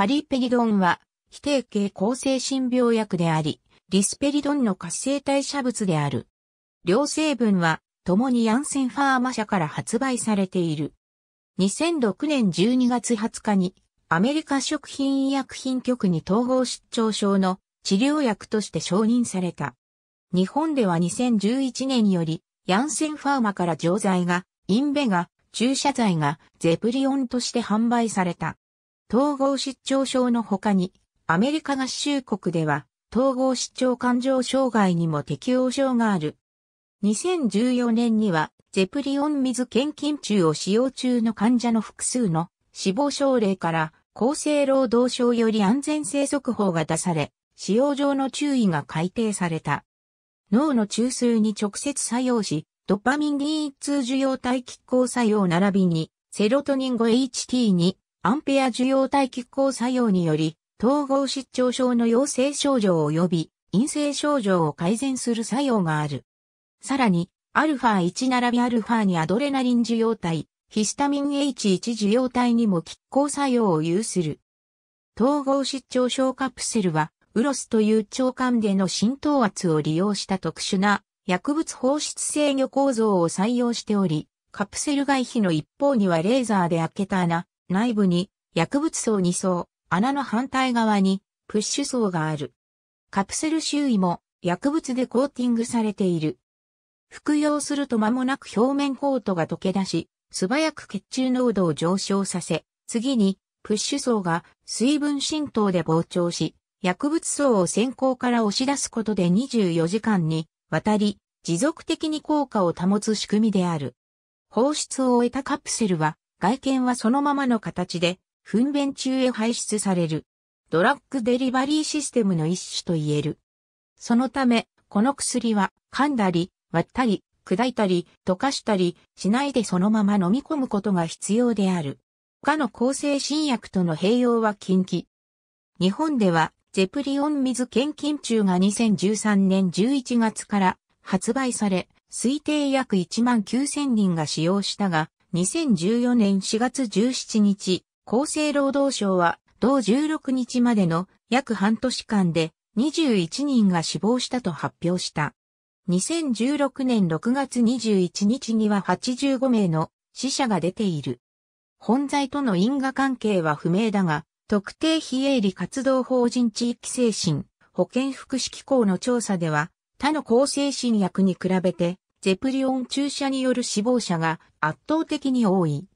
パリペリドンは、非定型抗精神病薬であり、リスペリドンの活性代謝物である。両成分は、共にヤンセンファーマ社から発売されている。2006年12月20日に、アメリカ食品医薬品局に統合失調症の治療薬として承認された。日本では2011年より、ヤンセンファーマから錠剤が、インベが、注射剤が、ゼプリオンとして販売された。統合失調症の他に、アメリカ合衆国では、統合失調感情障害にも適応症がある。2014年には、ゼプリオン水献金中を使用中の患者の複数の死亡症例から、厚生労働省より安全性速報が出され、使用上の注意が改定された。脳の中枢に直接作用し、ドパミン D1 受容体拮抗作用並びに、セロトニン 5HT 2アンペア受容体拮抗作用により、統合失調症の陽性症状及び陰性症状を改善する作用がある。さらに、アルファ1並びアルファにアドレナリン受容体、ヒスタミン H1 受容体にも拮抗作用を有する。統合失調症カプセルは、ウロスという腸管での浸透圧を利用した特殊な薬物放出制御構造を採用しており、カプセル外皮の一方にはレーザーで開けた穴、内部に薬物層2層、穴の反対側にプッシュ層がある。カプセル周囲も薬物でコーティングされている。服用すると間もなく表面コートが溶け出し、素早く血中濃度を上昇させ、次にプッシュ層が水分浸透で膨張し、薬物層を先行から押し出すことで24時間にわたり持続的に効果を保つ仕組みである。放出を終えたカプセルは外見はそのままの形で、糞便中へ排出される。ドラッグデリバリーシステムの一種と言える。そのため、この薬は噛んだり、割ったり、砕いたり、溶かしたりしないでそのまま飲み込むことが必要である。他の抗生新薬との併用は禁忌。日本では、ゼプリオン水献金中が2013年11月から発売され、推定約1万9000人が使用したが、2014年4月17日、厚生労働省は、同16日までの約半年間で21人が死亡したと発表した。2016年6月21日には85名の死者が出ている。本罪との因果関係は不明だが、特定非営利活動法人地域精神保健福祉機構の調査では、他の厚精神薬に比べてゼプリオン注射による死亡者が圧倒的に多い。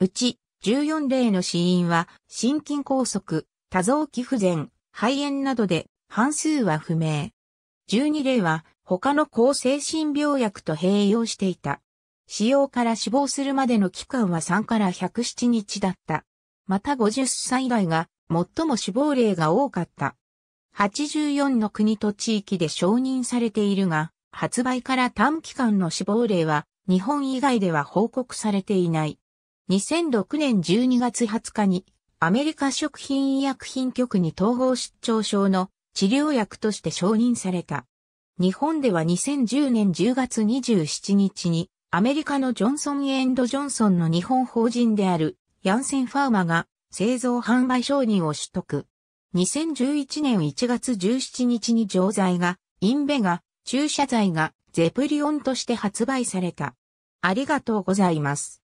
うち14例の死因は心筋梗塞、多臓器不全、肺炎などで半数は不明。12例は他の抗精神病薬と併用していた。使用から死亡するまでの期間は3から107日だった。また50歳代が最も死亡例が多かった。84の国と地域で承認されているが、発売から短期間の死亡例は日本以外では報告されていない。2006年12月20日にアメリカ食品医薬品局に統合失調症の治療薬として承認された。日本では2010年10月27日にアメリカのジョンソン・エンド・ジョンソンの日本法人であるヤンセン・ファーマが製造販売承認を取得。2011年1月17日に錠剤がインベガ注射剤がゼプリオンとして発売された。ありがとうございます。